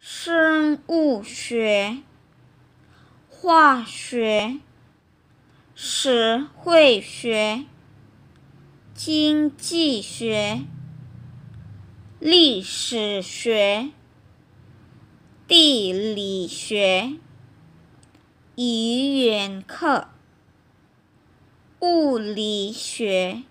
生物学、化学、社会学、经济学、历史学、地理学、语言课、物理学。